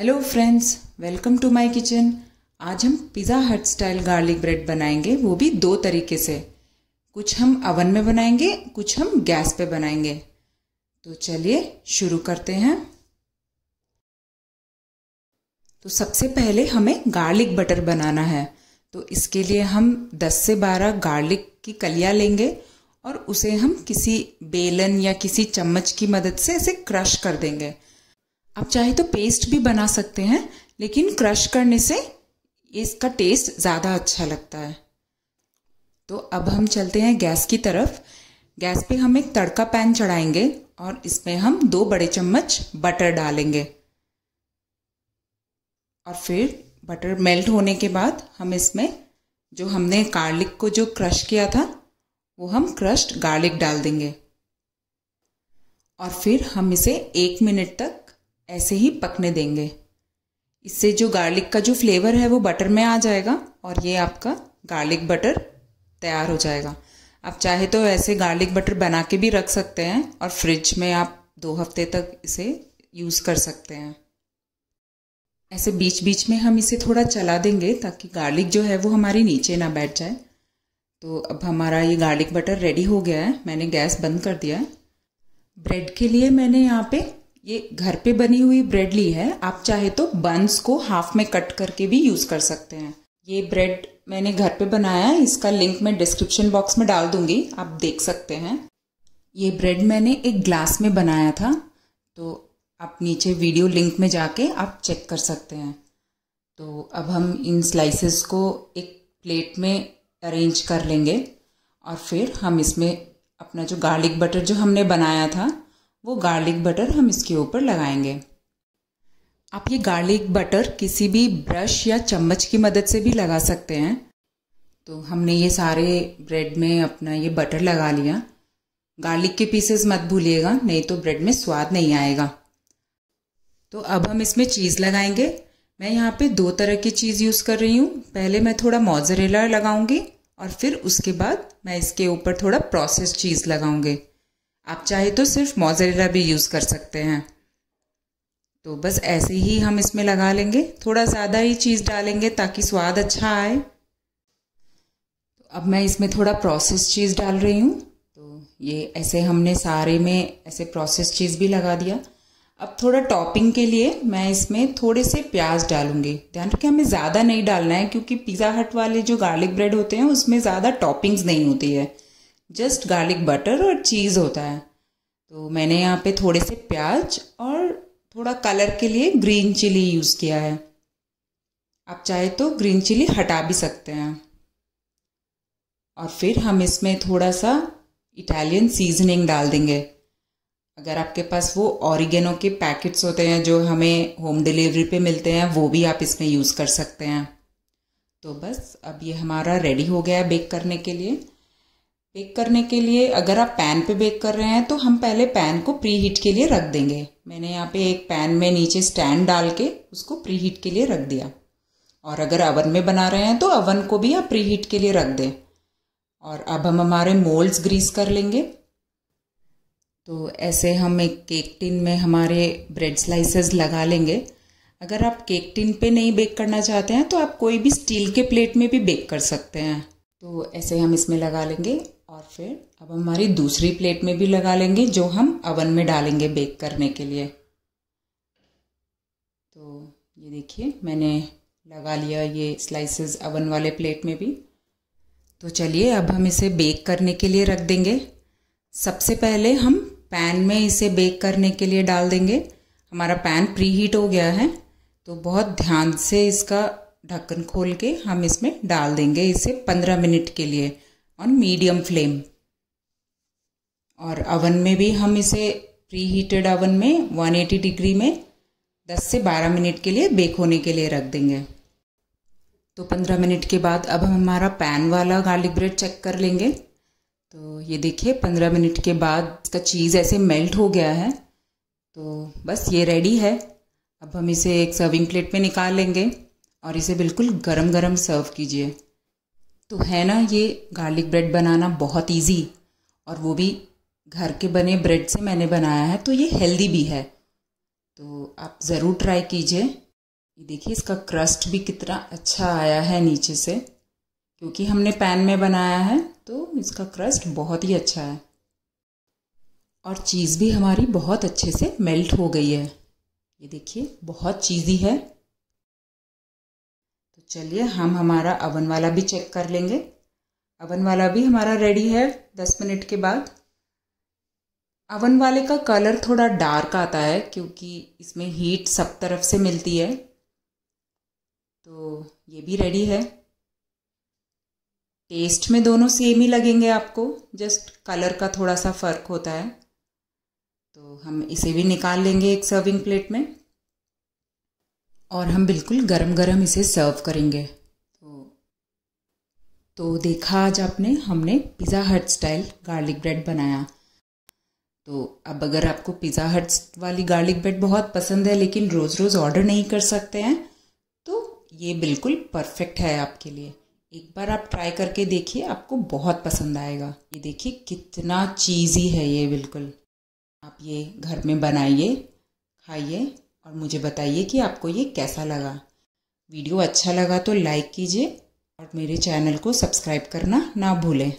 hello friends welcome to my kitchen आज हम pizza हट स्टाइल गार्लिक ब्रेड बनाएंगे वो भी दो तरीके से कुछ हम अवन में बनाएंगे कुछ हम गैस पे बनाएंगे तो चलिए शुरू करते हैं तो सबसे पहले हमें गार्लिक बटर बनाना है तो इसके लिए हम 10 से 12 गार्लिक की कलियाँ लेंगे और उसे हम किसी बेलन या किसी चम्मच की मदद से इसे क्रश कर देंगे आप चाहे तो पेस्ट भी बना सकते हैं लेकिन क्रश करने से इसका टेस्ट ज़्यादा अच्छा लगता है तो अब हम चलते हैं गैस की तरफ गैस पे हम एक तड़का पैन चढ़ाएंगे और इसमें हम दो बड़े चम्मच बटर डालेंगे और फिर बटर मेल्ट होने के बाद हम इसमें जो हमने गार्लिक को जो क्रश किया था वो हम क्रश्ड गार्लिक डाल देंगे और फिर हम इसे एक मिनट तक ऐसे ही पकने देंगे इससे जो गार्लिक का जो फ्लेवर है वो बटर में आ जाएगा और ये आपका गार्लिक बटर तैयार हो जाएगा आप चाहे तो ऐसे गार्लिक बटर बना के भी रख सकते हैं और फ्रिज में आप दो हफ्ते तक इसे यूज़ कर सकते हैं ऐसे बीच बीच में हम इसे थोड़ा चला देंगे ताकि गार्लिक जो है वो हमारी नीचे ना बैठ जाए तो अब हमारा ये गार्लिक बटर रेडी हो गया है मैंने गैस बंद कर दिया है ब्रेड के लिए मैंने यहाँ पे ये घर पे बनी हुई ब्रेड ली है आप चाहे तो बंस को हाफ में कट करके भी यूज़ कर सकते हैं ये ब्रेड मैंने घर पे बनाया है इसका लिंक मैं डिस्क्रिप्शन बॉक्स में डाल दूंगी आप देख सकते हैं ये ब्रेड मैंने एक ग्लास में बनाया था तो आप नीचे वीडियो लिंक में जाके आप चेक कर सकते हैं तो अब हम इन स्लाइसेस को एक प्लेट में अरेंज कर लेंगे और फिर हम इसमें अपना जो गार्लिक बटर जो हमने बनाया था वो गार्लिक बटर हम इसके ऊपर लगाएंगे आप ये गार्लिक बटर किसी भी ब्रश या चम्मच की मदद से भी लगा सकते हैं तो हमने ये सारे ब्रेड में अपना ये बटर लगा लिया गार्लिक के पीसेस मत भूलिएगा नहीं तो ब्रेड में स्वाद नहीं आएगा तो अब हम इसमें चीज़ लगाएंगे मैं यहाँ पे दो तरह की चीज़ यूज़ कर रही हूँ पहले मैं थोड़ा मोजरेला लगाऊंगी और फिर उसके बाद मैं इसके ऊपर थोड़ा प्रोसेस चीज़ लगाऊंगी आप चाहे तो सिर्फ मोजरेला भी यूज़ कर सकते हैं तो बस ऐसे ही हम इसमें लगा लेंगे थोड़ा ज़्यादा ही चीज़ डालेंगे ताकि स्वाद अच्छा आए तो अब मैं इसमें थोड़ा प्रोसेस चीज़ डाल रही हूँ तो ये ऐसे हमने सारे में ऐसे प्रोसेस चीज़ भी लगा दिया अब थोड़ा टॉपिंग के लिए मैं इसमें थोड़े से प्याज डालूंगी ध्यान रखें हमें ज़्यादा नहीं डालना है क्योंकि पिज़्ज़ा हट वाले जो गार्लिक ब्रेड होते हैं उसमें ज़्यादा टॉपिंग्स नहीं होती है जस्ट गार्लिक बटर और चीज़ होता है तो मैंने यहाँ पे थोड़े से प्याज और थोड़ा कलर के लिए ग्रीन चिली यूज़ किया है आप चाहे तो ग्रीन चिली हटा भी सकते हैं और फिर हम इसमें थोड़ा सा इटालियन सीजनिंग डाल देंगे अगर आपके पास वो ऑरिगेनो के पैकेट्स होते हैं जो हमें होम डिलीवरी पे मिलते हैं वो भी आप इसमें यूज़ कर सकते हैं तो बस अब ये हमारा रेडी हो गया है बेक करने के लिए बेक करने के लिए अगर आप पैन पे बेक कर रहे हैं तो हम पहले पैन को प्री हीट के लिए रख देंगे मैंने यहाँ पे एक पैन में नीचे स्टैंड डाल के उसको प्री हीट के लिए रख दिया और अगर अवन में बना रहे हैं तो अवन को भी आप प्री हीट के लिए रख दें और अब हम हमारे मोल्ड्स ग्रीस कर लेंगे तो ऐसे हम एक केक टिन में हमारे ब्रेड स्लाइसेस लगा लेंगे अगर आप केक टिन पे नहीं बेक करना चाहते हैं तो आप कोई भी स्टील के प्लेट में भी बेक कर सकते हैं तो ऐसे हम इसमें लगा लेंगे और फिर अब हमारी दूसरी प्लेट में भी लगा लेंगे जो हम अवन में डालेंगे बेक करने के लिए तो ये देखिए मैंने लगा लिया ये स्लाइसेस अवन वाले प्लेट में भी तो चलिए अब हम इसे बेक करने के लिए रख देंगे सबसे पहले हम पैन में इसे बेक करने के लिए डाल देंगे हमारा पैन प्री हीट हो गया है तो बहुत ध्यान से इसका ढक्कन खोल के हम इसमें डाल देंगे इसे पंद्रह मिनट के लिए ऑन मीडियम फ्लेम और अवन में भी हम इसे प्री हीटेड अवन में 180 डिग्री में 10 से 12 मिनट के लिए बेक होने के लिए रख देंगे तो 15 मिनट के बाद अब हम हमारा पैन वाला गार्लिक ब्रेड चेक कर लेंगे तो ये देखिए 15 मिनट के बाद इसका चीज़ ऐसे मेल्ट हो गया है तो बस ये रेडी है अब हम इसे एक सर्विंग प्लेट में निकाल लेंगे और इसे बिल्कुल गरम गरम सर्व कीजिए तो है ना ये गार्लिक ब्रेड बनाना बहुत इजी और वो भी घर के बने ब्रेड से मैंने बनाया है तो ये हेल्दी भी है तो आप ज़रूर ट्राई कीजिए ये देखिए इसका क्रस्ट भी कितना अच्छा आया है नीचे से क्योंकि हमने पैन में बनाया है तो इसका क्रस्ट बहुत ही अच्छा है और चीज़ भी हमारी बहुत अच्छे से मेल्ट हो गई है ये देखिए बहुत चीज़ी है चलिए हम हमारा अवन वाला भी चेक कर लेंगे अवन वाला भी हमारा रेडी है दस मिनट के बाद अवन वाले का कलर थोड़ा डार्क आता है क्योंकि इसमें हीट सब तरफ से मिलती है तो ये भी रेडी है टेस्ट में दोनों सेम ही लगेंगे आपको जस्ट कलर का थोड़ा सा फ़र्क होता है तो हम इसे भी निकाल लेंगे एक सर्विंग प्लेट में और हम बिल्कुल गरम गरम इसे सर्व करेंगे तो तो देखा आज आपने हमने पिज़्ज़ा हट स्टाइल गार्लिक ब्रेड बनाया तो अब अगर आपको पिज़्ज़ा हट वाली गार्लिक ब्रेड बहुत पसंद है लेकिन रोज़ रोज़ ऑर्डर नहीं कर सकते हैं तो ये बिल्कुल परफेक्ट है आपके लिए एक बार आप ट्राई करके देखिए आपको बहुत पसंद आएगा ये देखिए कितना चीज़ी है ये बिल्कुल आप ये घर में बनाइए खाइए और मुझे बताइए कि आपको ये कैसा लगा वीडियो अच्छा लगा तो लाइक कीजिए और मेरे चैनल को सब्सक्राइब करना ना भूलें